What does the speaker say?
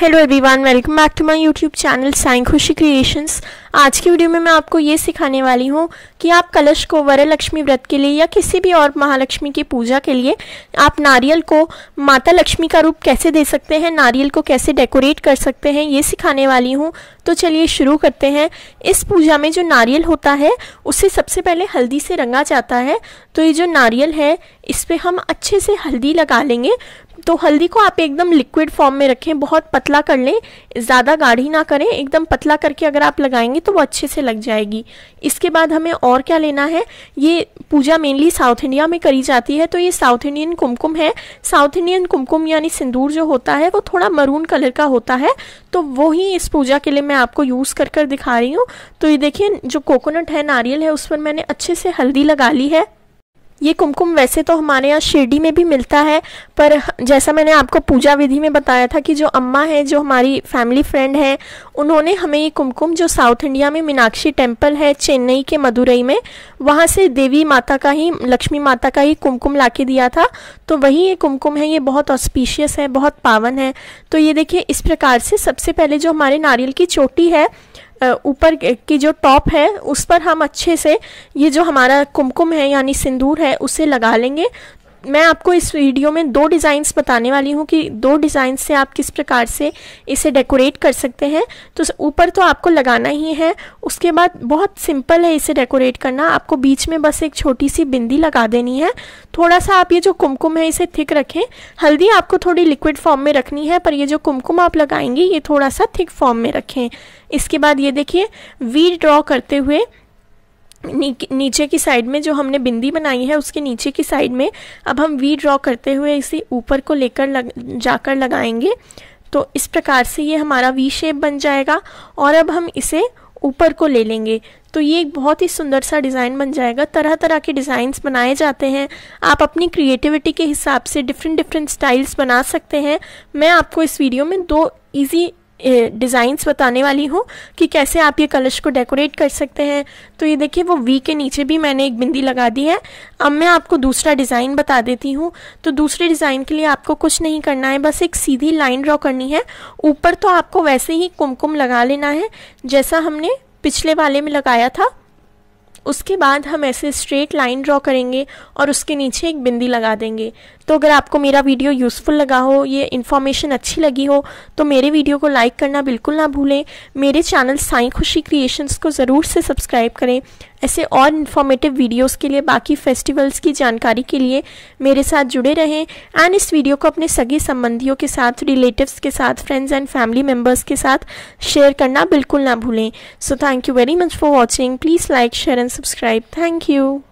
hello everyone welcome back to my YouTube channel साइन Khushi creations आज की वीडियो में मैं आपको ये सिखाने वाली हूँ कि आप कलश को वर लक्ष्मी व्रत के लिए या किसी भी और महालक्ष्मी की पूजा के लिए आप नारियल को माता लक्ष्मी का रूप कैसे दे सकते हैं नारियल को कैसे डेकोरेट कर सकते हैं ये सिखाने वाली हूँ तो चलिए शुरू करते हैं इस पूजा में जो नारियल होता है उसे सबसे पहले हल्दी से रंगा जाता है तो ये जो नारियल है इस पर हम अच्छे से हल्दी लगा लेंगे तो हल्दी को आप एकदम लिक्विड फॉर्म में रखें बहुत पतला कर लें ज़्यादा गाढ़ी ना करें एकदम पतला करके अगर आप लगाएंगे तो वो अच्छे से लग जाएगी इसके बाद हमें और क्या लेना है ये पूजा मेनली साउथ इंडिया में करी जाती है तो ये साउथ इंडियन कुमकुम है साउथ इंडियन कुमकुम यानी सिंदूर जो होता है वो थोड़ा मरून कलर का होता है तो वो ही इस पूजा के लिए मैं आपको यूज़ कर कर दिखा रही हूँ तो ये देखिए जो कोकोनट है नारियल है उस पर मैंने अच्छे से हल्दी लगा ली है ये कुमकुम वैसे तो हमारे यहाँ शिरडी में भी मिलता है पर जैसा मैंने आपको पूजा विधि में बताया था कि जो अम्मा है जो हमारी फैमिली फ्रेंड है उन्होंने हमें ये कुमकुम जो साउथ इंडिया में मीनाक्षी टेम्पल है चेन्नई के मदुरई में वहाँ से देवी माता का ही लक्ष्मी माता का ही कुमकुम ला दिया था तो वही ये कुमकुम है ये बहुत ऑस्पिशियस है बहुत पावन है तो ये देखिए इस प्रकार से सबसे पहले जो हमारे नारियल की चोटी है ऊपर की जो टॉप है उस पर हम अच्छे से ये जो हमारा कुमकुम है यानी सिंदूर है उसे लगा लेंगे मैं आपको इस वीडियो में दो डिज़ाइंस बताने वाली हूँ कि दो डिज़ाइन से आप किस प्रकार से इसे डेकोरेट कर सकते हैं तो ऊपर तो आपको लगाना ही है उसके बाद बहुत सिंपल है इसे डेकोरेट करना आपको बीच में बस एक छोटी सी बिंदी लगा देनी है थोड़ा सा आप ये जो कुमकुम है इसे थिक रखें हल्दी आपको थोड़ी लिक्विड फॉर्म में रखनी है पर ये जो कुमकुम आप लगाएंगे ये थोड़ा सा थिक फॉर्म में रखें इसके बाद ये देखिए वी ड्रॉ करते हुए नी, नीचे की साइड में जो हमने बिंदी बनाई है उसके नीचे की साइड में अब हम वी ड्रॉ करते हुए इसे ऊपर को लेकर लग, जाकर लगाएंगे तो इस प्रकार से ये हमारा वी शेप बन जाएगा और अब हम इसे ऊपर को ले लेंगे तो ये एक बहुत ही सुंदर सा डिज़ाइन बन जाएगा तरह तरह के डिज़ाइंस बनाए जाते हैं आप अपनी क्रिएटिविटी के हिसाब से डिफरेंट डिफरेंट स्टाइल्स बना सकते हैं मैं आपको इस वीडियो में दो इजी डिज़ाइंस बताने वाली हूँ कि कैसे आप ये कलश को डेकोरेट कर सकते हैं तो ये देखिए वो वी के नीचे भी मैंने एक बिंदी लगा दी है अब मैं आपको दूसरा डिज़ाइन बता देती हूँ तो दूसरे डिज़ाइन के लिए आपको कुछ नहीं करना है बस एक सीधी लाइन ड्रॉ करनी है ऊपर तो आपको वैसे ही कुमकुम लगा लेना है जैसा हमने पिछले वाले में लगाया था उसके बाद हम ऐसे स्ट्रेट लाइन ड्रॉ करेंगे और उसके नीचे एक बिंदी लगा देंगे तो अगर आपको मेरा वीडियो यूज़फुल लगा हो ये इन्फॉर्मेशन अच्छी लगी हो तो मेरे वीडियो को लाइक करना बिल्कुल ना भूलें मेरे चैनल साई खुशी क्रिएशंस को ज़रूर से सब्सक्राइब करें ऐसे और इन्फॉर्मेटिव वीडियोस के लिए बाकी फेस्टिवल्स की जानकारी के लिए मेरे साथ जुड़े रहें एंड इस वीडियो को अपने सगे संबंधियों के साथ रिलेटिव्स के साथ फ्रेंड्स एंड फैमिली मेम्बर्स के साथ शेयर करना बिल्कुल ना भूलें so thank you very much for watching please like share and subscribe thank you